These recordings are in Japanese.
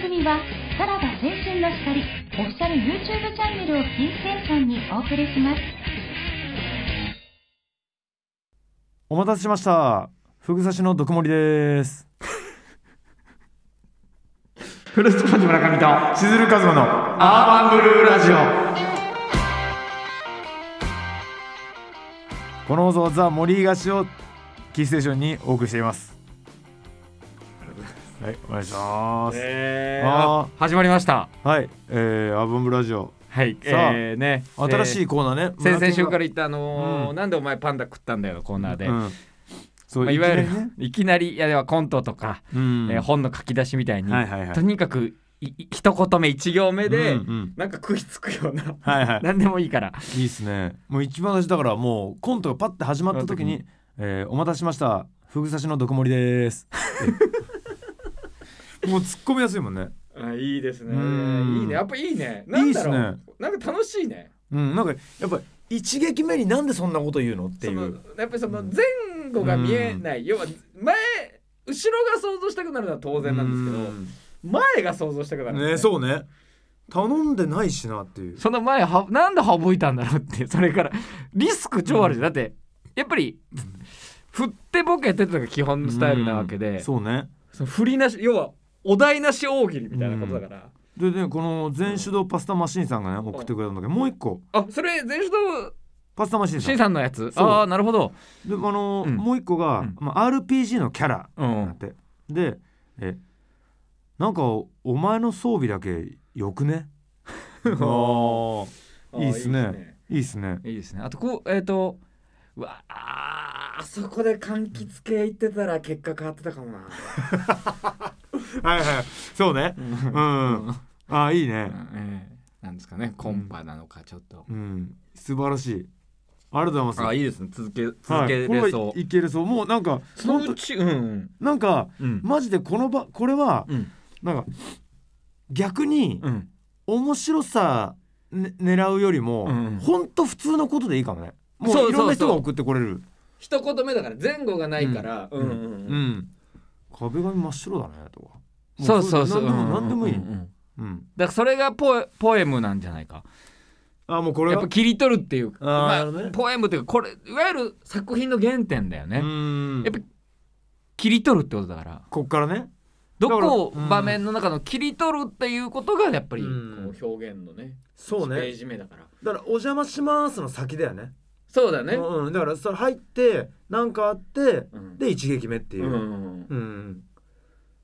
組はさらば青春の光オフィシャル YouTube チャンネルをキーステーションにお送りしますお待たせしましたふぐしの毒盛りです フルポン村上としずるかずまのアーバンブルーラジオこの放送はザ・森東をキーステーションにお送りしていますはい、お願いします。えー、あ始まりました。はい、えー、アブムラジオ。はい、えー、ね、新しいコーナーね。えー、先々週から言ったあのーうん、なんでお前パンダ食ったんだよコーナーで。うんうんまあ、いわゆるいきなり、ね、いやではコントとか、うん、えー、本の書き出しみたいに、はいはいはい、とにかく一言目一行目で、うんうん、なんか食いつくような、はいはい、何でもいいからいいっすねもう一番私だからもうコントがパッて始まった時に「時にえー、お待たせしましたふぐ刺しの毒盛りです」もう突っ込みやすいもんねあいいですねいいねやっぱいいねなんだろうね、なんか楽しいねうんなんかやっぱ一撃目になんでそんなこと言うのっていうやっぱりその前後が見えない、要は前後ろが想像したくなるのは当然なんですけど、前が想像したくなるねねそうね頼んでないしなっていうその前はなんで省いたんだろうってそれからリスク超あるじゃ、うん、だってやっぱり、振ってボケてのが基本のスタイルなわけで、うん、そうねその振りなし要はお題なし大喜利みたいなことだから、うん、でねこの全手動パスタマシンさんがね送ってくれたんだけど、もう一個あそれ全手動パスタマシンさんさんのやつああなるほどであの、うん、もう一個が、まあ、RPG のキャラなって、うん、でえなんかお前の装備だけよくね ああいいっすねいいっすねいいっすねあとこうえっ、ー、とわああそこで柑橘系いってたら結果変わってたかもな はいはいそうねうんああいいね、えなんですかねコンパなのかちょっと、うん素晴らしいありがとうございます。あいいですね続け続けい、れそう、いけるそうもうなんかそのうちうんなんかマジでこの場これはなんか逆に面白さ、ね、狙うよりも、うんほんと普通のことでいいかもねもういろんな人が送ってこれる一言目だから前後がないからうんうんうん壁紙真っ白だねとかそうそうそう何でもいい、うんうん、だからそれがポポエムなんじゃないかあもうこれやっぱ切り取るっていうまあ、ね、ポエムっていうかこれいわゆる作品の原点だよねやっぱ切り取るってことだからこっからねどこ場面の中の切り取るっていうことがやっぱりこう表現のねそうねページ目だからだから「お邪魔します」の先だよねそうだね、うん、だからそれ入って何かあって、うん、で一撃目っていう、うん、うん、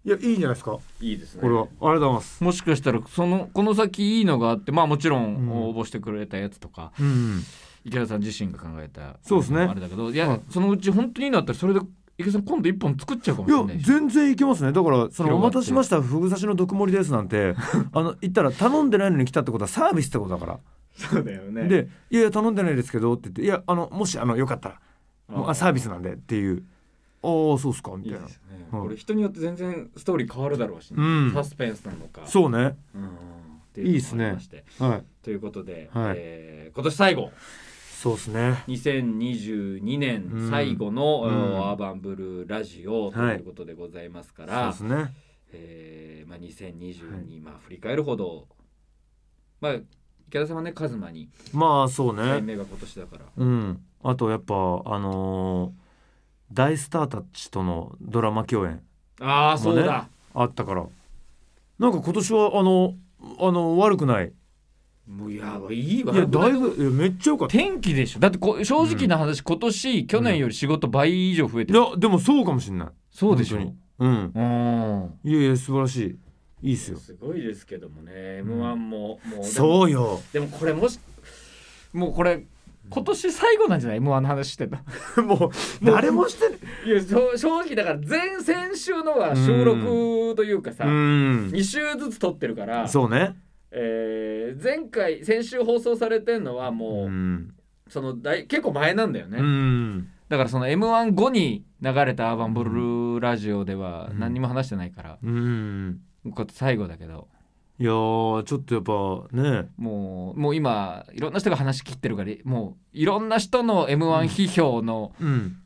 いやいいじゃないですかいいですねこれはありがとうございますもしかしたらそのこの先いいのがあってまあもちろん応募してくれたやつとか、うん、池田さん自身が考えたそうですねあれだけどいや、そのうち本当にいいのあったらそれで池田さん今度一本作っちゃうかもしれないいや全然いけますねだからそのお待たせしましたふぐ刺しの毒盛りですなんて あの言ったら頼んでないのに来たってことはサービスってことだからそうだよねで「いやいや頼んでないですけど」って言って「いやあのもしあのよかったらあサービスなんで」っていう。ああそうっすかみたいな。これ人によって全然ストーリー変わるだろうしサスペンスなのかそうね。いっいということで、え今年最後そうっすね。2022年最後の、アーバンブルーラジオということでございますかそうら、ですね。えまあ、2022、はまあ、振り返るほど、まあ、池田さんはねカズマにまあそうね。目が今年だから、うん。あとやっぱあのー大スターたちとのドラマ共演ああそうだ、あったからなんか今年はあのあの悪くないいやいいわいやだいぶいやめっちゃよかった天気でしょだってこ正直な話、うん、今年去年より仕事倍以上増えてる、いやでもそうかもしれないそうでしょうんいやいや素晴らしいいいっすよすごいですけどもね m 1も,、もうそうよでもこれもしもうこれ今年最後なんじゃない m 1の話してた もう誰もしていや正直だから前先週のは収録というかさ2週ずつ撮ってるからそうねえー、前回先週放送されてんのはもうその大結構前なんだよねだからその m 1後に流れた「アーバンブルーラジオ」では何にも話してないから、うん、こうやって最後だけどいやちょっとやっぱねもうもう今いろんな人が話し切ってるからもういろんな人の m 1批評の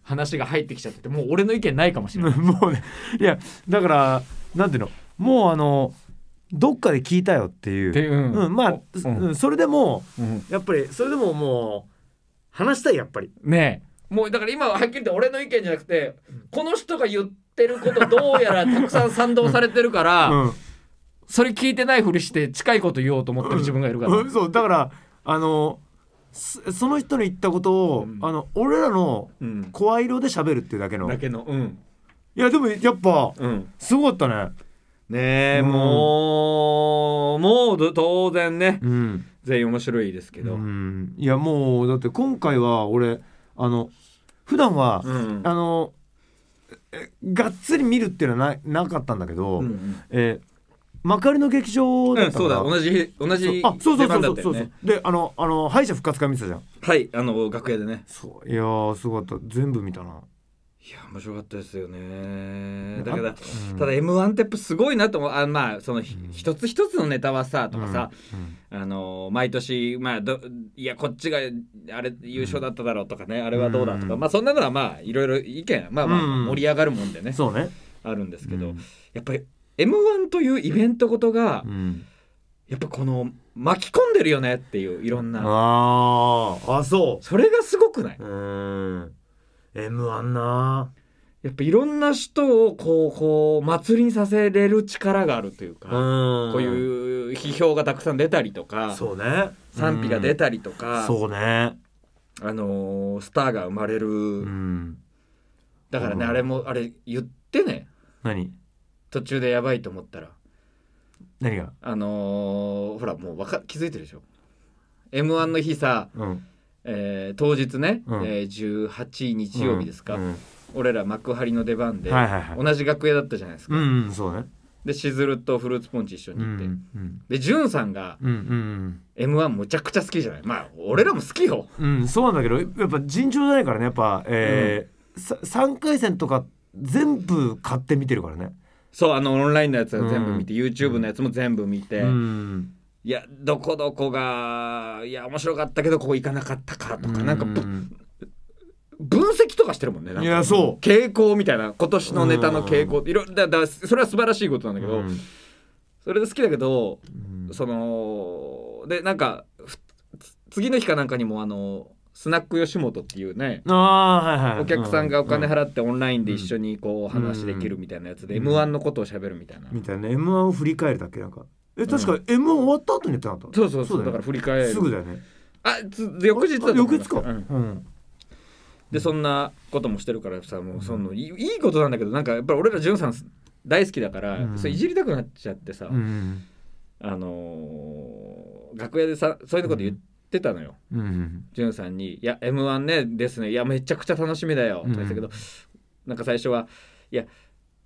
話が入ってきちゃってて、もう俺の意見ないかもしれない もうねいやだからなんていうのもうあのどっかで聞いたよっていう、うん、まあ、うん、それでも、うん、やっぱりそれでももう話したいやっぱりねもうだから今ははっきり言って俺の意見じゃなくてこの人が言ってることどうやらたくさん賛同されてるから、うんそれ聞いてないふりして近いこと言おうと思ってる自分がいるから、うん、そうだからあのその人の言ったことを、うん、あの俺らの声色で喋るってだけの、だけのうんいやでもやっぱ、すごかったねねえ、うん、もうもう当然ね、うん、全員面白いですけど、うん、いやもうだって今回は俺あの普段は、うん、あのがっつり見るっていうのはななかったんだけど、うんうん、え幕張の劇場だったかうん、そうだ同じ同じあそうそうそうそうそう、であのあの敗者復活から見てたじゃんはいあの楽屋でねそういやすごかった全部見たないや面白かったですよねだから、うん、ただ m 1ってすごいなと思うあまあその、うん、一つ一つのネタはさとかさ、うん、あの毎年まあどいやこっちがあれ優勝だっただろうとかね、あれはどうだとか、まあそんなのはまあいろいろ意見まあまあ盛り上がるもんでね、そうねあるんですけど、やっぱり m 1というイベントごとが、うん、やっぱこの巻き込んでるよねっていういろんなああそうそれがすごくないうん m 1なやっぱいろんな人をこうこう祭りにさせれる力があるというかこういう批評がたくさん出たりとかそう、ね、賛否が出たりとかそうねあのー、スターが生まれる、だからね、あれもあれ言ってね何途中でやばいと思ったら何があのーほらもうわか気づいてるでしょ m 1の日さ、うんえー当日ね、うんえー18日曜日ですか、うんうん俺ら幕張の出番で、はいはいはい同じ楽屋だったじゃないですか、うんうんそうねでしずるとフルーツポンチ一緒に行って、んうんでじゅんさんがうんうん、m 1むちゃくちゃ好きじゃないまあ俺らも好きようん、そうなんだけどやっぱ尋常じゃないからねやっぱ、えーさ3回戦とか全部買って見てるからねそうあのオンラインのやつは全部見て、うん、YouTube のやつも全部見て、うん、いやどこどこがいや面白かったけどここ行かなかったかとか、うん、なんか分析とかしてるもんねなんかいやそう傾向みたいな今年のネタの傾向いろだだそれは素晴らしいことなんだけど、それで好きだけど、そのでなんか次の日かなんかにもあのスナック吉本っていうねお客さんがお金払ってオンラインで一緒にこうお話できるみたいなやつで m 1のことをしゃべるみたいな。みたいな m 1を振り返るだけなんかえ確か m 1終わった後にやってなかったそうそうそうだから振り返るすぐだよねあつ翌日だ翌日かうんでそんなこともしてるからさもうそのいいことなんだけどなんかやっぱり俺らじゅんさん大好きだから、それいじりたくなっちゃってさ、あの楽屋でさそういうこと言って。ってたのよ、うん、ジュンさんに「いや m 1ねですねいやめちゃくちゃ楽しみだよ」って言ったけど、うん、なんか最初は「いや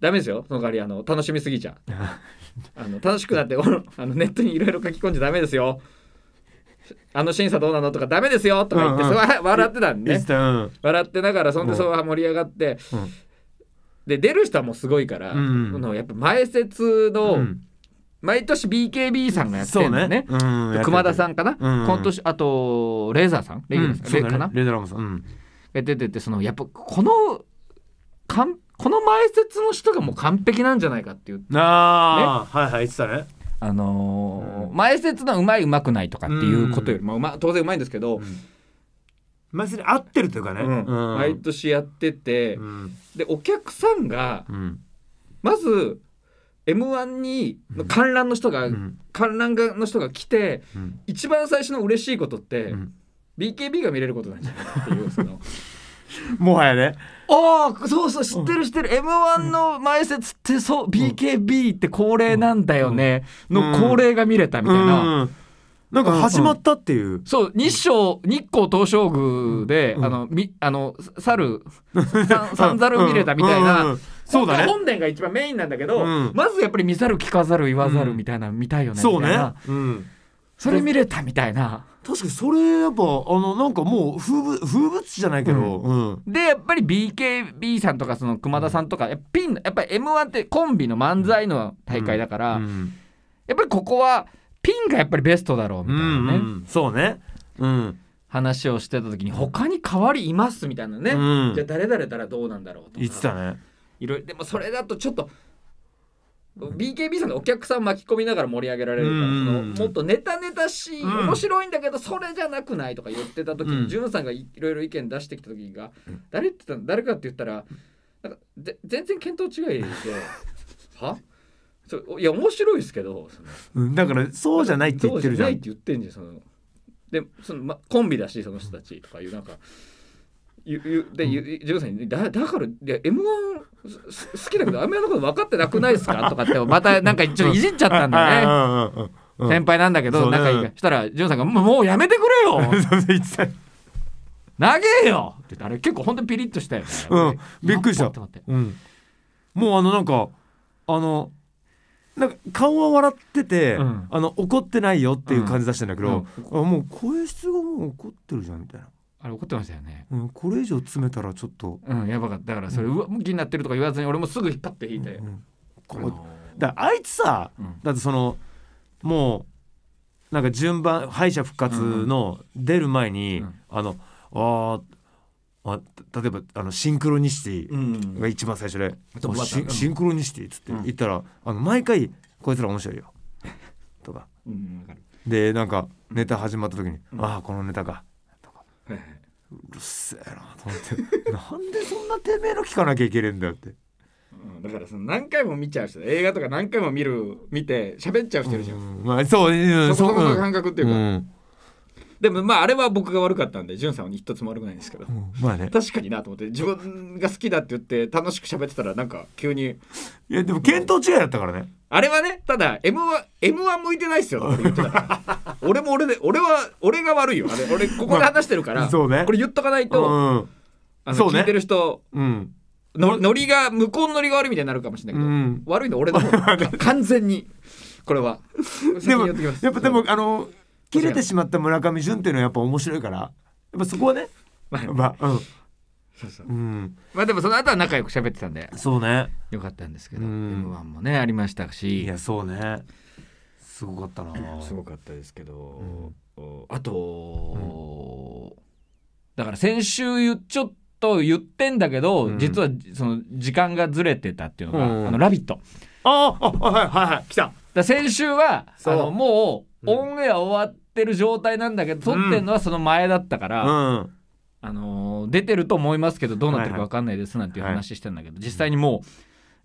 ダメですよその代わりあの楽しみすぎちゃ あの楽しくなってあのネットにいろいろ書き込んじゃダメですよ」あの審査どうなのとかダメですよとか言って、うんうん、笑ってたんで、ね、笑ってながらそんでそう盛り上がって、うん、で出る人はもうすごいから、うんやっぱ前説の、うん毎年 BKB さんがやってるねね、うん、熊田さんかな、うん、今年あとレーザーさんレギュラーさん、うん、かなレーザーラムさん、うん、出ててそのやっぱこのかんこの前説の人がもう完璧なんじゃないかっていうああ、ね、はいはい言ってたねあのーうん、前説のうまいうまくないとかっていうことよりも、まあ、当然うまいんですけど、ま説に合ってるというかね、毎年やってて、でお客さんが、まず m 1に観覧の人が、うん、観覧の人が来て、うん、一番最初の嬉しいことって、うん、BKB が見れることなんじゃないっていうその もはやねああそうそう知ってる知ってる、うん、m 1の前説ってそう BKB って恒例なんだよね、の恒例が見れたみたいな。なんか始まったっていう。うんそう日照日光東照宮で、うんあのみあの猿 三猿見れたみたいな。そうだね。本殿が一番メインなんだけど、うん、まずやっぱり見ざる聞かざる言わざるみたいな見たいよね、うん、そうね。うん。それ見れたみたいな。確かにそれやっぱあのなんかもう風物風物詩じゃないけど、うんうん、でやっぱり BKB さんとかその熊田さんとかピンやっぱり m 1ってコンビの漫才の大会だから、やっぱりここは。ピンがやっぱりベストだろうみたいなね、うんうん、そうね、うん、話をしてた時に他に代わりいますみたいなね、うん、じゃあ誰々たらどうなんだろうとか言ってたねいろいろでもそれだとちょっと BKB さんがお客さん巻き込みながら盛り上げられるから、うん、そのもっとネタネタしい、面白いんだけどそれじゃなくないとか言ってた時に、うん、さんがいろいろ意見出してきた時が、うん、誰って誰かって言ったらなんか全然見当違いではそういや面白いですけどその、うん、だからそうじゃないって言ってるじゃん。そうじゃないって言ってんじゃんそのでその、ま、コンビだしその人たちとかいうなんか。ゆゆで、ゆ、ジョさんだ、だから、いや、M1 好きだけど、アメリカのこと分かってなくないですかとかって、またなんかちょっといじっちゃったんだね。うん、先輩なんだけど、ね、なんかしたら、潤さんが、もうやめてくれよ投げよって言ってあれ結構本当にピリッとしたよね。うん、びっくりした。うん、もうあのなんか、あの、なんか顔は笑ってて、うん、あの怒ってないよっていう感じ出してんだけど、うんうん、あもう声質がもう怒ってるじゃんみたいな。あれ怒ってましたよね、うん、これ以上詰めたらちょっとうんやばかっただからそれ、うわ向きになってるとか言わずに俺もすぐ引っ張って引いて、うんうん、こうだあいつさ、だってそのもうなんか順番敗者復活の出る前に、あの「ああまあ、例えばあのシンクロニシティが一番最初で、うん、シシンクロニシティっつって言ったら、うん、あの毎回「こいつら面白いよ」とか。うん、かでなんかネタ始まった時に「ああこのネタか」とか「うるせえな」と思って「なんでそんなてめえの聞かなきゃいけねえんだよ」って。だからその何回も見ちゃう人映画とか何回も見る見て喋っちゃう人いるじゃん、まあそう、そこの感覚っていうか、でもまああれは僕が悪かったんで潤さんは一つも悪くないんですけど、うんまあね、確かになと思って自分が好きだって言って楽しく喋ってたらなんか急にいやでも見当違いだったからねあれはねただ M は M は向いてないですよって言ってた 俺も俺で俺は俺が悪いよあれ俺ここで話してるから、まあ、そうね、これ言っとかないと、うん、あの、ね、聞いてる人、うんのノリが向こうのノリが悪いみたいになるかもしれないけど、うん、悪いの俺の 完全にこれはでもやっぱでもあの切れてしまった村上潤っていうのはやっぱ面白いからやっぱそこはねまあ、まあ、うんそうそう、うん、まあでもその後は仲良く喋ってたんでそうねよかったんですけど、うん、m 1もねありましたしいやそうねすごかったなすごかったですけど、うん、あと、うん、だから先週ちょっと言ってんだけど、うん、実はその時間がずれてたっていうのが「あのラビットあ」ああはいはいはい来ただ先週はあのもうオンエア終わっってる状態なんだけど撮ってんのはその前だったから、うん、あのー、出てると思いますけどどうなってるか分かんないですなんていう話してんだけど、はいはい、実際にもう、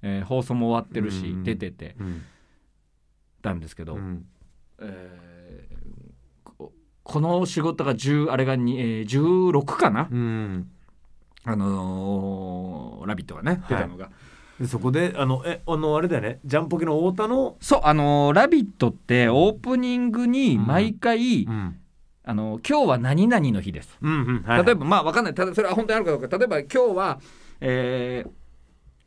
えー、放送も終わってるし、出てて、たんですけど、えー、この仕事が10あれがえー、16かな、あのー、ラビット!」がね出たのが。はいそこであのえあのあれだよねジャンポケの太田のそうあのーラビット!」ってオープニングに毎回、うんあの今日は何々の日です。うんうんはいはい例えばまあわかんないただそれは本当にあるかどうか例えば今日はえ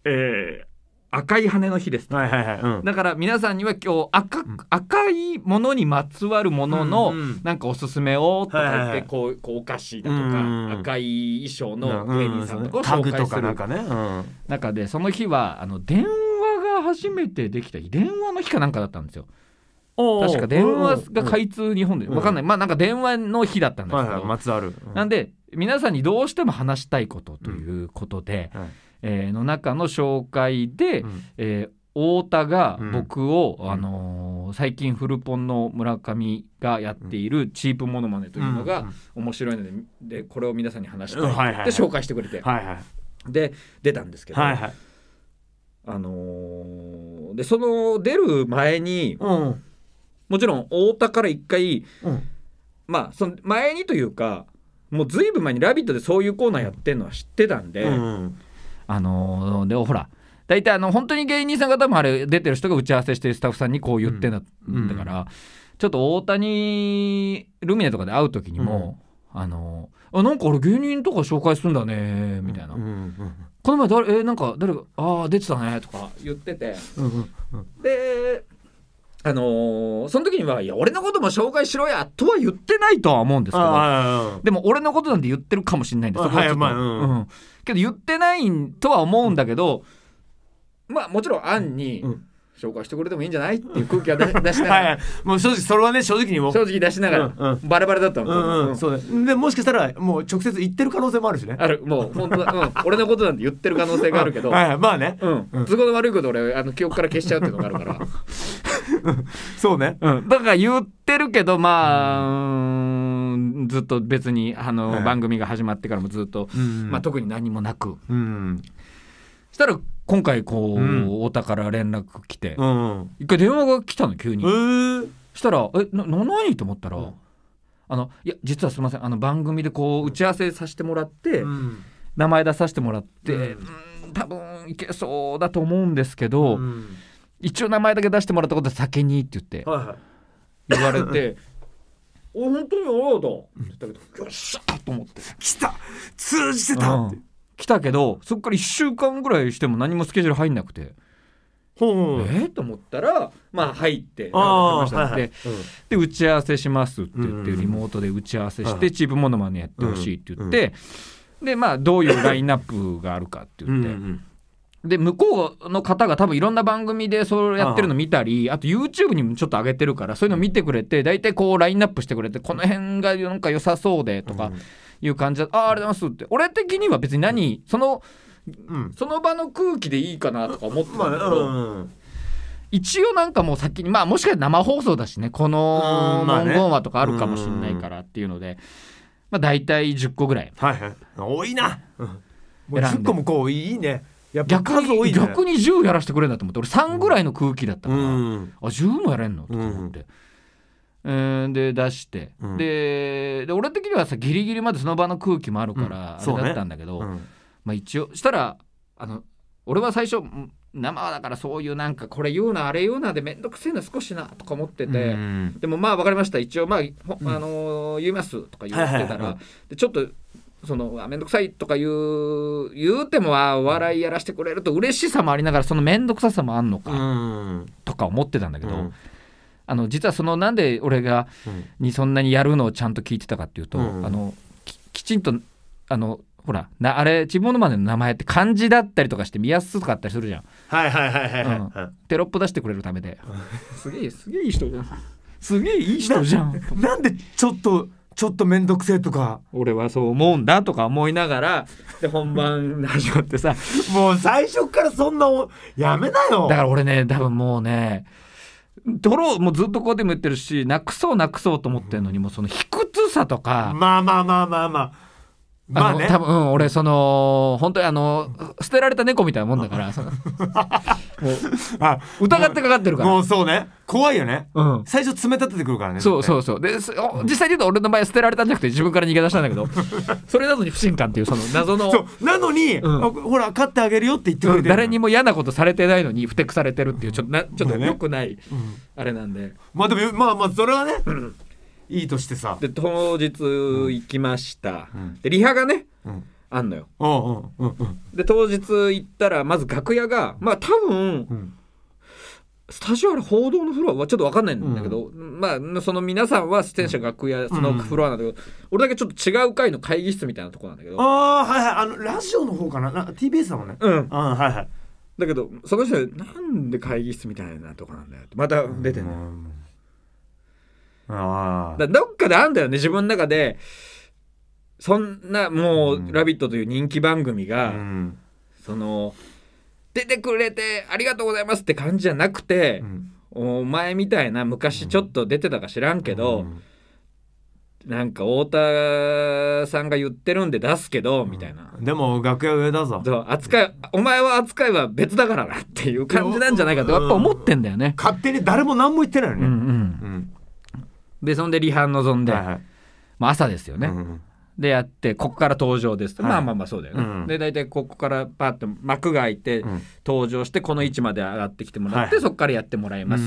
ーえ赤い羽の日です、はいはいはいうん、だから皆さんには今日赤うん、赤いものにまつわるものの、何なんかおすすめをとか言って、こうこうお菓子だとか、赤い衣装の芸人さんとかを紹介するうんうんね、中でその日はあの電話が初めてできた日電話の日かなんかだったんですよ。確か電話が開通日本で、分かんないまあなんか電話の日だったんですけど、まつわる、なんで皆さんにどうしても話したいことということで。えー、の中の紹介で、うん、えー太田が僕を、うん、あのー、最近フルポンの村上がやっているチープモノマネというのが面白いのでで、でこれを皆さんに話して、うんはいはいで紹介してくれて、はいはい、で出たんですけど、はいはい、あのー、でその出る前に、うん、もちろん太田から一回、まあその前にというかもうずいぶん前に「ラビット!」でそういうコーナーやってるのは知ってたんで。うんあのー、でほら大体あの本当に芸人さん方もあれ出てる人が打ち合わせしてるスタッフさんにこう言ってんだ,、から、うん、ちょっと大谷ルミネとかで会う時にも、うん、あのー、あなんか俺芸人とか紹介するんだねみたいな、うんうんこの前誰えなんか誰ああ出てたね」とか言ってて、うんうんうん、であのー、その時には「いや俺のことも紹介しろや」とは言ってないとは思うんですけどでも俺のことなんて言ってるかもしれないんですよ、はいけど言ってないとは思うんだけど、まあもちろん案に紹介してくれてもいいんじゃないっていう空気は出出しながら、はいはい、もう正直それはね正直にもう正直出しながら、うんうんバレバレだったの、うんうん、そうでもしかしたらもう直接言ってる可能性もあるしねあるもう本当うん、俺のことなんて言ってる可能性があるけど、はいはい、まあね、うん、都合の悪いこと俺あの記憶から消しちゃうっていうのがあるから そうね、うん、だから言ってるけどまあ、うんずっと別にあの、はい、番組が始まってからもずっと、うん、まあ、特に何もなく、うん、したら今回こう、うん、おたから連絡来て、一回電話が来たの急に、えー、したら「えな何?」と思ったら、あの「いや実はすみませんあの番組でこう打ち合わせさせてもらって、名前出させてもらって、多分いけそうだと思うんですけど、一応名前だけ出してもらったことは先に」って言って、はいはい、言われて。お本当におうと」って言ったけど「よっしゃ!」と思って「来た通じてた!」って、うん、来たけどそこから1週間ぐらいしても何もスケジュール入んなくて。ほうえっと思ったら、まあ、入ってましたではいはい、で打ち合わせしますって言って、リモートで打ち合わせして、チープモノマネやってほしいって言って、でまあどういうラインナップがあるかって言って、で、向こうの方が多分いろんな番組でそうやってるの見たり、あと YouTube にもちょっと上げてるから、そういうの見てくれて、大体こうラインナップしてくれて、この辺がなんか良さそうでとかいう感じで、ああ、ありがとうございますって。俺的には別に何、その、うん、その場の空気でいいかなとか思ってたんだけど、一応なんかもう先にまあもしかしたら生放送だしねこの文言はとかあるかもしれないからっていうので、まあ、大体10個ぐらい、はいはい、多いな、10個もこういいね数多い、ね、逆に10やらせてくれんだと思って俺3ぐらいの空気だったから、うん、あ10もやれんのと思って。うんで出して、うん、でで俺的にはさギリギリまでその場の空気もあるからあれだったんだけど、まあ、一応したらあの俺は最初生だからそういうなんかこれ言うなあれ言うなで面倒くせえな少しなとか思ってて、うん、でもまあ分かりました一応まあ、あのー、言いますとか言ってたら、はいはいはい、でちょっとその面倒くさいとか言う言うてもあ笑いやらしてくれると嬉しさもありながらその面倒くささもあんのかとか思ってたんだけど、あの実はそのなんで俺が、にそんなにやるのをちゃんと聞いてたかっていうと、あのきちんとあのほらなあれち分ものまでの名前って漢字だったりとかして見やすかったりするじゃんはいはいはいはい、はいテロップ出してくれるためですげえすげえいい人じゃんすげえいい人じゃんなんでちょっとちょっと面倒くせえとか俺はそう思うんだとか思いながらで本番始まってさ もう最初からそんなやめなよだから俺ね多分もうね泥もうずっとこうでも言ってるしなくそうなくそうと思ってるのに、もうその卑屈さとかまあまあまあまあまあまあね、多分、うん、俺その本当にあの捨てられた猫みたいなもんだから 疑ってかかってるからもうそうね怖いよね、うん、最初爪立ててくるからねそうそうそうで実際に言うと俺の場合捨てられたんじゃなくて自分から逃げ出したんだけど それなのに不信感っていうその謎のそうなのに、うん、ほら飼ってあげるよって言ってくれてる、誰にも嫌なことされてないのにふてくされてるっていうちょっとなちょっとよくない、あれなんでまあでもまあまあそれはね、いいとしてさで当日行きました、うん、でリハがね、うん、あんのよ、で当日行ったらまず楽屋がまあ多分、スタジオある報道のフロアはちょっと分かんないんだけど、まあその皆さんは出演者楽屋そのフロアなんだけど、俺だけちょっと違う回の会議室みたいなとこなんだけどああはいはいあのラジオの方かなな TBS だもんねうんあはいはいだけどその人なんで会議室みたいなとこなんだよってまた出てんだだどっかであんだよね自分の中でそんなもう「うん、ラビット!」という人気番組が、うん、その出てくれてありがとうございますって感じじゃなくて、うん、お前みたいな昔ちょっと出てたか知らんけど、うん、なんか太田さんが言ってるんで出すけど、みたいなでも楽屋上だぞ扱いお前は扱いは別だからなっていう感じなんじゃないかとやっぱ思ってんだよね、勝手に誰も何も言ってないよね、うんうんでそんでリハ望んで、はいはい、まあ、朝ですよね、うん、でやってここから登場です、はい、まあまあまあそうだよね、うん、で大体ここからパッと幕が開いて登場してこの位置まで上がってきてもらって、そこからやってもらいます、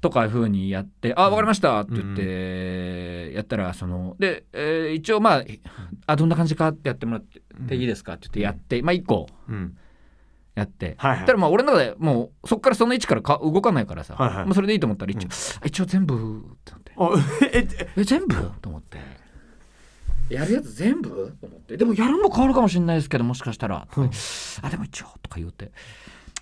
とかいうふうにやって「あ分かりました」って言ってやったらそので、えー、一応まああ「どんな感じか?」ってやってもらって「いいですか?」って言ってやって、まあ以降。やって、はいはい、ただまあ俺の中でもうそこからその位置からか動かないからさ、はいはい、もうそれでいいと思ったら一応うん、一応全部ってなってえ全部と思ってやるやつ全部と思ってでもやるの変わるかもしれないですけどもしかしたら、うん、あでも一応とか言うて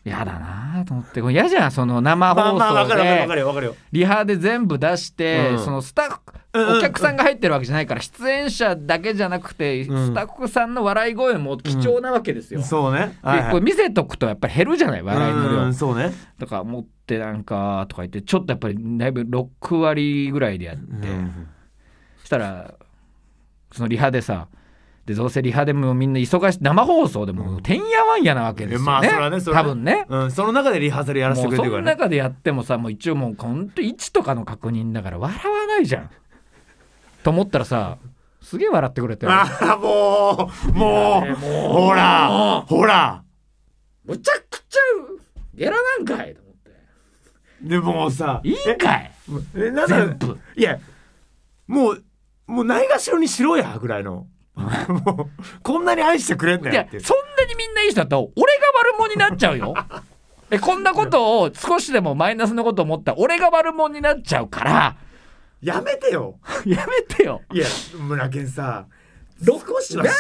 嫌だなと思って嫌じゃんその生放送でリハで全部出して、うん、そのスタッフお客さんが入ってるわけじゃないから出演者だけじゃなくて、うん、スタッフさんの笑い声も貴重なわけですよ。うん、そうね、はいはい、でこれ見せとくとやっぱり減るじゃない笑いの量。うんそうね、だから持ってなんかとか言ってちょっとやっぱりだいぶ6割ぐらいでやって、そしたらそのリハでさでどうせリハでもみんな忙しい生放送でもてんやわんやなわけですよね、まあそれはね多分ね、うん、その中でリハーサルやらせてくれてるから、ね、その中でやってもさもう一応もうほんと位置とかの確認だから笑わないじゃんと思ったらさすげえ笑ってくれてああもうもうほらほらむちゃくちゃゲラなんかいと思ってでもさいいかいええなんだいやもうもうないがしろにしろやぐらいの こんなに愛してくれんだよってそんなにみんないい人だと俺が悪者になっちゃうよ えこんなことを少しでもマイナスのことを思った俺が悪者になっちゃうからやめてよ やめてよいや村健さ少しはな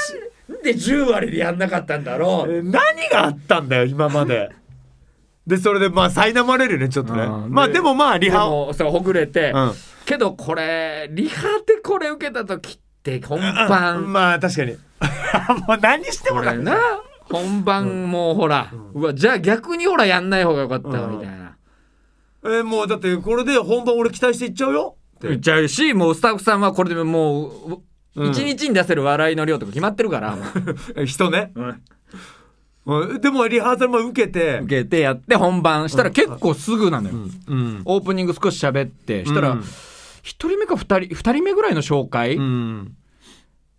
んで10割でやんなかったんだろう何があったんだよ今まででそれでまあさいなまれるねちょっとね、まあでもまあリハをほぐれて、うん、けどこれリハでこれ受けた時ってって本番、うん、まあ確かに もう何してもらな本番もほら、うん、わじゃあ逆にほらやんない方がよかったみたいな、えー、もうだってこれで本番俺期待していっちゃうよいっちゃうしもうスタッフさんはこれでもう一、日に出せる笑いの量とか決まってるから 人ね、でもリハーサルも受けて受けてやって本番したら結構すぐなのよ、オープニング少し喋ってしたら、一人目か二人、二人目ぐらいの紹介、うん、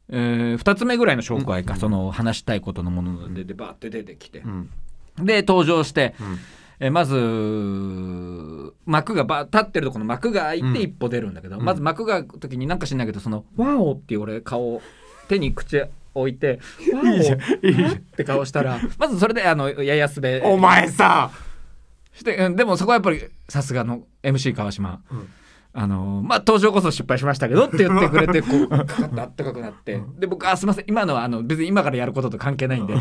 えー、二つ目ぐらいの紹介か、うん、その話したいことのもので、で、バーって出てきて。で、登場して、えまず幕がば立ってるとこの幕が開いて一歩出るんだけど、うん、まず幕が時になんか知ないけどその「ワオ!」って俺顔手に口置いて「ワオ!」って顔したらまずそれであのややすべお前さして、うん、でもそこはやっぱりさすがの MC 川島。うんあのまあ登場こそ失敗しましたけどって言ってくれてこう かかっあったかくなってで僕あすいません今のはあの別に今からやることと関係ないんで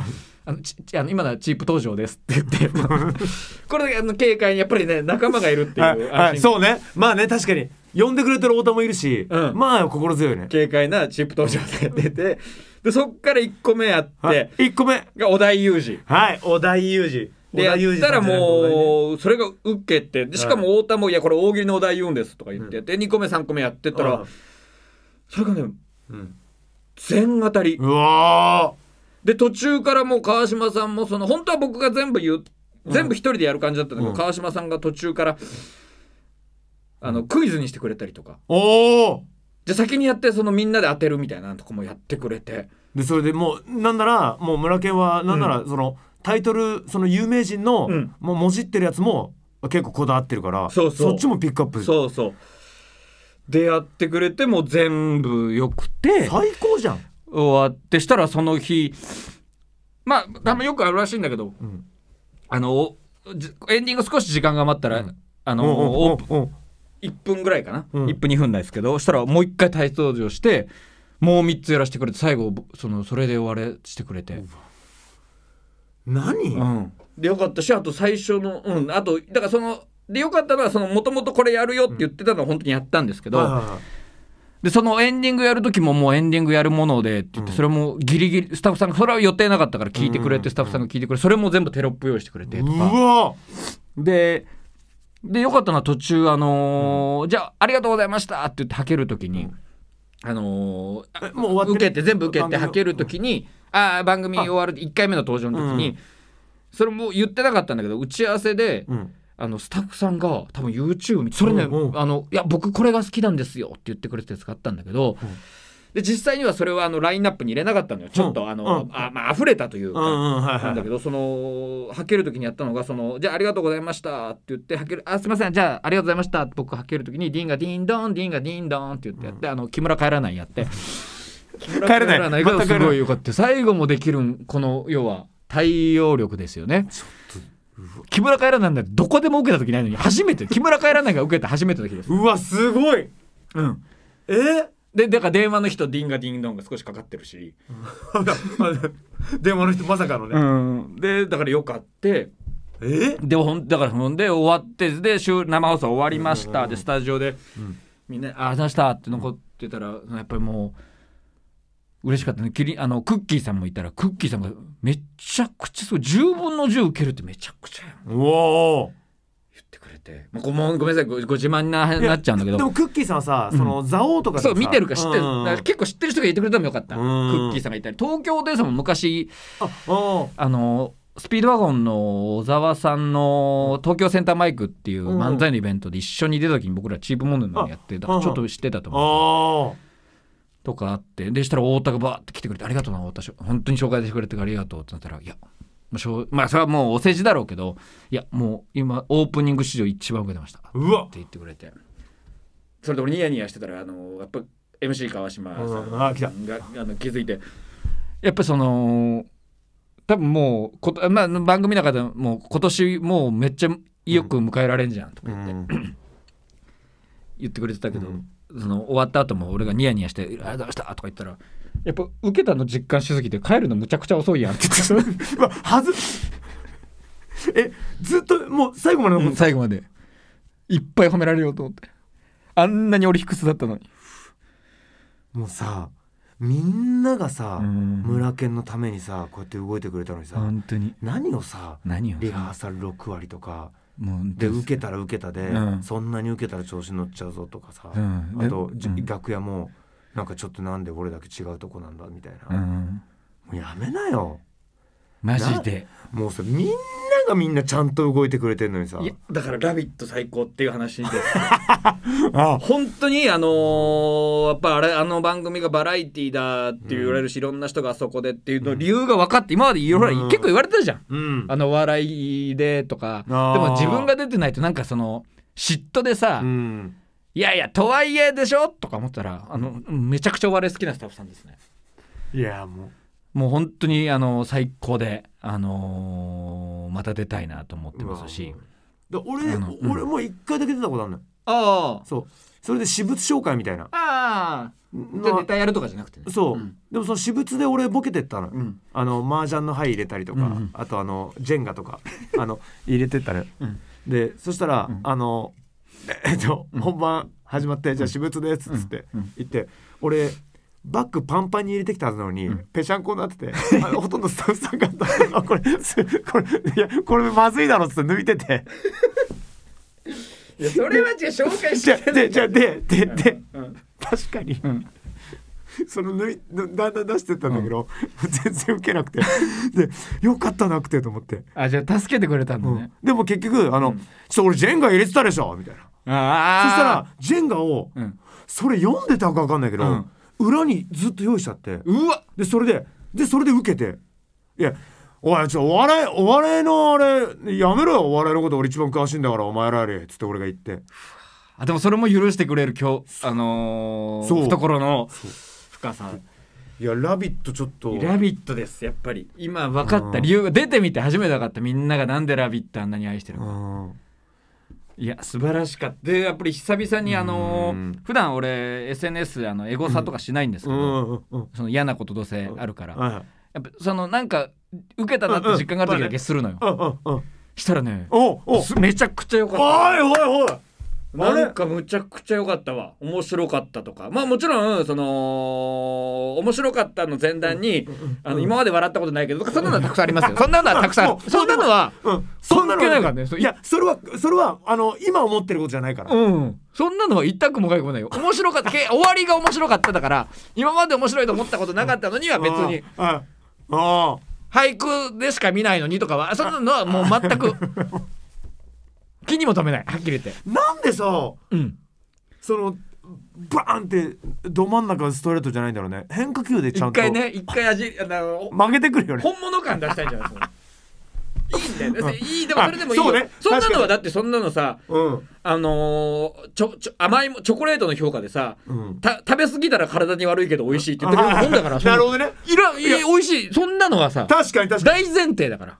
あのちあの今のはチープ登場ですって言って これであの警戒にやっぱりね仲間がいるっていう、はいはい、そうねまあね確かに呼んでくれてる太田もいるし、うん、まあ心強いね軽快なチープ登場や出てでそっから1個目あって1個目がお田裕二はいお田裕二でやったらもうそれが受けてでしかも太田も「いやこれ大喜利のお題言うんです」とか言って、で2個目3個目やってたら、それがね、全当たりうわで途中からもう川島さんもその本当は僕が全部言う全部一人でやる感じだったんだけど、川島さんが途中からあのクイズにしてくれたりとかおおで先にやってそのみんなで当てるみたいなとこもやってくれてでそれでもうなんならもう村犬はなんならその、タイトルその有名人の、うん、もうもじってるやつも結構こだわってるからそっちもピックアップそうそうでやってくれても全部よくて最高じゃん終わってしたらその日まあ多分よくあるらしいんだけど、うん、あのエンディング少し時間が余ったら、うん、あの1分ぐらいかな、うん、1分2分ですけどしたらもう一回体登場してもう3つやらせてくれて最後そのそれで終われしてくれて。うん何、うん、でよかったしあと最初のうんあとだからそのでよかったのはもともとこれやるよって言ってたのは本当にやったんですけど、うんでそのエンディングやる時ももうエンディングやるものでって言って、それもギリギリスタッフさんがそれは予定なかったから聞いてくれて、スタッフさんが聞いてくれそれも全部テロップ用意してくれてとかででよかったのは途中あのーじゃあありがとうございましたって言ってはける時に、あのー、もう受けて全部受けてはける時に、あ番組終わる1回目の登場の時に、それも言ってなかったんだけど打ち合わせで、あのスタッフさんが多分 YouTube 見てそれね、あのいや僕これが好きなんですよって言ってくれて使ったんだけど。で実際にはそれはあのラインナップに入れなかったのよちょっとあの、うん、あまあ溢れたというか、なんだけどそのはける時にやったのがその「じゃあありがとうございました」って言ってはける「あすいませんじゃあありがとうございました」って僕はける時に「ディンガディンドンディンガディンドン」って言ってやって、あの木村帰らないやって。帰れない帰全くすごいよかった最後もできるこの要は対応力ですよね木村カエラなんだどこでも受けた時ないのに初めて木村カエラなんか受けた初めての時ですうわすごいうんえでだから電話の人ディンガディンドンが少しかかってるし電話の人まさかのね、うん、でだからよかってえでほんだからほんで終わってで生放送終わりましたでスタジオで、みんな「ああ出した」って残ってたらやっぱりもう。嬉しかったね。キリあの、クッキーさんもいたら、クッキーさんがめちゃくちゃそう、10分の10受けるってめちゃくちゃやん。うお言ってくれて。ごめんなさい、ご自慢になっちゃうんだけど。でもクッキーさんはさ、その、蔵王とかそう、見てるか知ってる。結構知ってる人がいてくれたのもよかった。クッキーさんがいたり、東京でさ昔、ああの、スピードワゴンの小沢さんの東京センターマイクっていう漫才のイベントで一緒に出た時に僕らチープモンドのやって、た、ちょっと知ってたと思う。とかあってでしたら太田がバーって来てくれて「ありがとうな太田本当に紹介してくれてありがとう」ってなったら「いやまあ、まあ、それはもうお世辞だろうけどいやもう今オープニング史上一番受けてました」うわって言ってくれてそれで俺ニヤニヤしてたらあのやっぱ MC 川島さんがあの気づいてやっぱその多分もうこ、まあ、番組の中でも今年もうめっちゃよく迎えられんじゃんとか言って、うん、言ってくれてたけど。うんその終わった後も俺がニヤニヤして「ありがとうございました」とか言ったら「やっぱ受けたの実感しすぎて帰るのむちゃくちゃ遅いやん」って言ってはずえずっともう最後までうん、最後までいっぱい褒められようと思ってあんなに俺卑屈だったのにもうさみんながさ、ん、村犬のためにさこうやって動いてくれたのにさ本当に何をさ何をリハーサル6割とかもうで受けたら受けたで、うん、そんなに受けたら調子乗っちゃうぞとかさ、うん、あと、楽屋もなんかちょっとなんで俺だけ違うとこなんだみたいな、もうやめなよマジでもうさみんがみんなちゃんと動いてくれてるのにさやだから「ラビット!」最高っていう話で 本当にあのー、やっぱあれあの番組がバラエティーだって言われるし、うん、いろんな人があそこでっていうの理由が分かって今までいろいろ、結構言われたじゃん、うん、あの笑いでとかでも自分が出てないとなんかその嫉妬でさ、うんいやいや、とはいえでしょとか思ったら、あの、めちゃくちゃお笑い好きなスタッフさんですね。いや、もう。もう本当にあの最高で、あのーまた出たいなと思ってますし、で俺、あう俺も一回だけ出たことあるのよあそうそれで私物紹介みたいなああじゃあネタやるとかじゃなくてねそう、んでもその私物で俺ボケてったの、うんあの麻雀の牌入れたりとか、うんうんあとあのジェンガとか あの入れてったねうんでそしたら、うんあのえっと、本番始まって「じゃあ私物です」っつってうんうん言って俺バッグパンパンに入れてきたはずなのに、うん、ぺしゃんこになっててほとんどスタッフさんがこれこれいやこれまずいだろっつって抜いてて。いやそれはゃあ紹介してでじゃででで、うん、確かに、うん、その抜いだんだん出してったんだけど、うん、全然受けなくてでよかったなくてと思ってあじゃあ助けてくれたんだね、でも結局あの、ちょっと俺ジェンガ入れてたでしょ」みたいなあそしたらジェンガを、それ読んでたか分かんないけど、裏にずっと用意しちゃってうわでそれででそれで受けていやおいちょお笑いお笑いのあれやめろよお笑いのこと俺一番詳しいんだからお前らよりっつって俺が言ってあでもそれも許してくれる今日あのー、そう懐の深さいや「ラビット!」ちょっと「ラビット!」ですやっぱり今分かった理由が出てみて初めて分かったみんながなんで「ラビット!」あんなに愛してるか。いや素晴らしかったでやっぱり久々にあの普段俺 SNS あのエゴサとかしないんですけど、その嫌なことどうせあるから、やっぱそのなんか受けたなって実感がある時だけするのよ、したらねめちゃくちゃ良かったおいおいおいなんかむちゃくちゃ良かったわ面白かったとかまあもちろんその面白かったの前段に、あの今まで笑ったことないけどそんなのはたくさんありますよそんなのはたくさんそんなのは、うん、そんなのないからねいやそれはそれはあの今思ってることじゃないから、うん、そんなのは一択もかいもないよ面白かった終わりが面白かっただから今まで面白いと思ったことなかったのには別にああ俳句でしか見ないのにとかはそんなのはもう全く気にも留めないはっきり言ってなんでさ、うん、そのバーンってど真ん中ストレートじゃないんだろうね変化球でちゃんと一回ね一回味あの曲げてくるよね本物感出したいんじゃないですかいいんだよ、いいでもそれでもいいよ、ね、そんなのはだってそんなのさ、うん、あのー、ちょちょ甘いチョコレートの評価でさ、うん、た食べ過ぎたら体に悪いけど美味しいって言ってるもんだから なるほどねいらい美味しいそんなのはさ確かに確かに大前提だから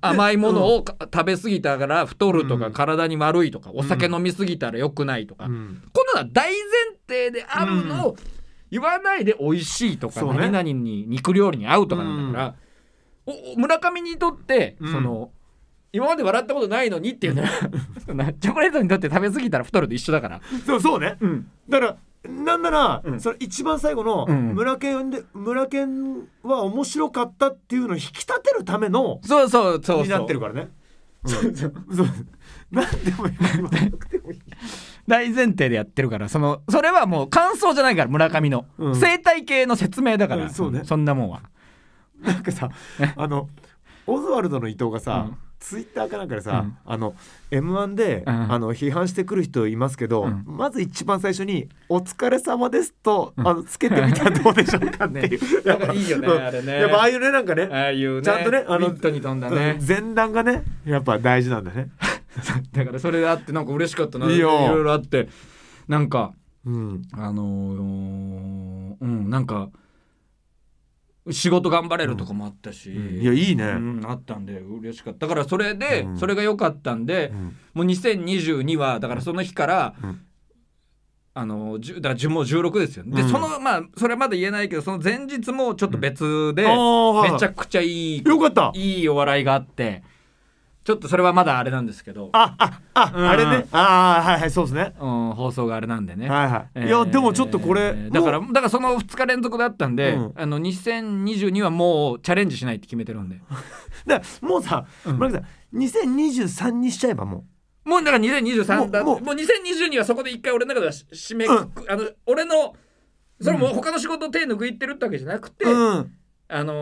甘いものを、食べ過ぎたから太るとか、体に悪いとかお酒飲み過ぎたら良くないとか、こんなのは大前提であるのを言わないで美味しいとか、何々に肉料理に合うとかなんだから、村上にとって、その。今まで笑ったことないのにっていうのは チョコレートにとって食べ過ぎたら太ると一緒だからそうそうね、うん、だからなんなら、うん、その一番最後の村犬で、村健は面白かったっていうのを引き立てるためのそうそうそうになってるからね。そうそうでもいい大前提でやってるからそのそれはもう感想じゃないから村上の、うん、生態系の説明だから、うんそね、そんなもんはなんかさあのオズワルドの伊藤がさ、ツイッターかなんかでさ、うん、あの M1 で、うん、あの批判してくる人いますけど、うん、まず一番最初にお疲れ様ですと、あのつけてみたらどうでしょうかっていう、ね、いいよねあれねやっぱああいうねなんかねああいうねちゃんとねあのットに飛んだね前段がねやっぱ大事なんだね だからそれであってなんか嬉しかったないいろいろあってなんか、うん、あのー、うんなんか仕事頑張れるとかもあったし、いやいいね、うん、あったんで嬉しかっただからそれで、それが良かったんで、もう2022はだからその日から、あのだからもう16ですよ、ね、で、うん、そのまあそれはまだ言えないけどその前日もちょっと別で、うん、めちゃくちゃいいよかったいいお笑いがあってちょっとそれはまだあれなんですけどあああ、うん、あれねああはいはいそうですね、うん、放送があれなんでねはいはい、えー、いやでもちょっとこれ、だからだからその2日連続だったんで、うん、あの2022はもうチャレンジしないって決めてるんで だからもうさ村木さん2023にしちゃえばもうもうだから2023だもうもう2022はそこで一回俺の中では締めくく、うん、あの俺のそれも他の仕事手抜いてるってわけじゃなくて、うん、あの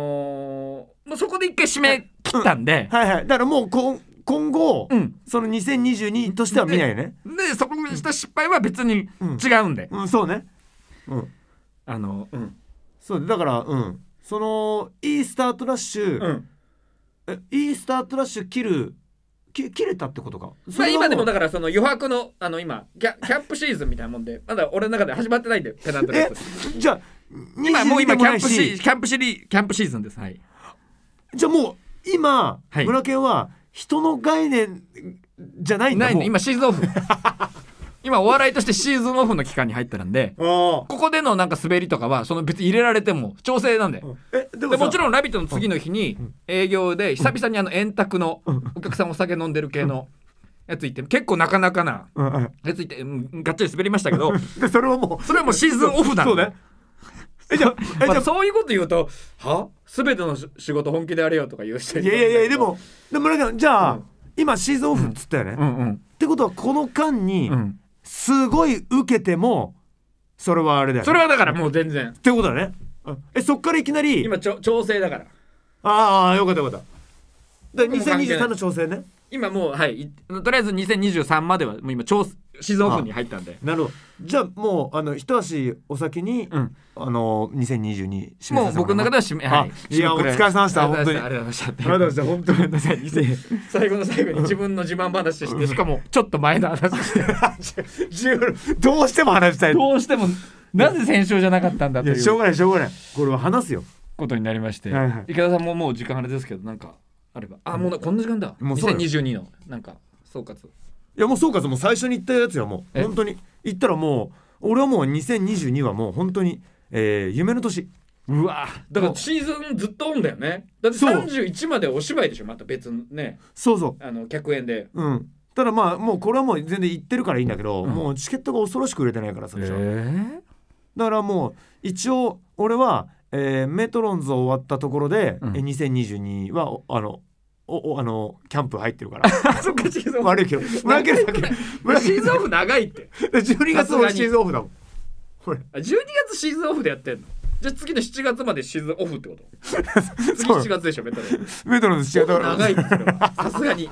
ー、もうそこで一回締め切ったんで、はいはいだからもうこ今後、うんその2022としては見ないよねでそこにした失敗は別に違うんで、うんそうねうんあのうんそうだからうんそのいいスタートラッシュ、うんえいいスタートラッシュ切るき切れたってことかまあ今でもだからその余白のあの今キャキャンプシーズンみたいなもんでまだ俺の中で始まってないんでペナントレじゃあ今もう今キャンプしシキャンプシリキャンプシーズンですはいじゃあも今、はい、村は人の概念じゃないんだないね今シーズンオフ 今お笑いとしてシーズンオフの期間に入ってるんでここでのなんか滑りとかはその別に入れられても調整なんでうん、えでもちろん「ラビット!」の次の日に営業で久々にあの円卓のお客さんお酒飲んでる系の。やついて結構なかなかなやついて、がっつり滑りましたけど それはもうそれはもうシーズンオフなそうね、えじゃ えじゃそういうこと言うとは全ての仕事本気であれよとか言う人いやいやいやでもでもじゃあ、うん、今シーズンオフっつったよね、うんうんうん、ってことはこの間に、すごい受けてもそれはあれだよ、ね、それはだからもう全然ってことだねえそっからいきなり今ちょ調整だからああよかったよかったで2023の調整ね今もうはいとりあえず2023まではもう今調シーズンオフに入ったんでなるほどじゃあもうあの一足お先に、うん、あの2022締めもう僕の中では締め、はい、いやお疲れ様でした本当にありがとうございましたありがとうございました本当に最後の最後に自分の自慢話してしかもちょっと前の話して どうしても話したいどうしてもなぜ戦勝じゃなかったんだというしょうがないしょうがないこれは話すよことになりまして、はいはい、池田さんももう時間あれですけどなんかあればあもうこんな時間だもう2022のなんか総括いやもうそうかもう最初に言ったやつはもう本当に言ったらもう俺はもう2022はもう本当に、えー、夢の年うわだからシーズンずっとおんだよねだって31までお芝居でしょまた別のねそうそうあの客演でうんただまあもうこれはもう全然行ってるからいいんだけど、うん、もうチケットが恐ろしく売れてないから最初、えー、だからもう一応俺は、えー、メトロンズ終わったところで、うん、2022はあのおおあのキャンプ入ってるから そっかシーズンオフ悪いけど村だけ村シーズンオフ長いって12月シーズンオフだもん12月シーズンオフでやってんのじゃあ次の7月までシーズンオフってこと 次7月でしょメトロメトロの7月長いってさすがに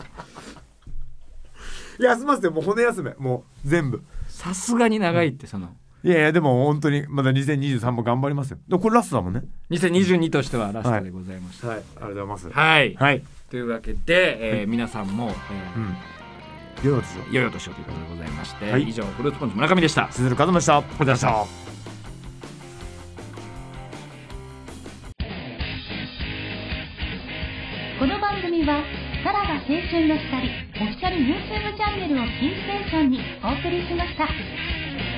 休ませてもう骨休めもう全部さすがに長いってその、いやいやでも本当にまだ2023も頑張りますよこれラストだもんね2022としてはラストでございました、はい、ありがとうございますはい、はいというわけで、えー、皆さんも、えーうん、よよおよ年をということでございまして、はい、以上フルーツポンチ村上でした鈴鹿さんでしたありがとうございましたこの番組はさらば青春の光オフィシャル YouTube チャンネルをキーステーションにお送りしました。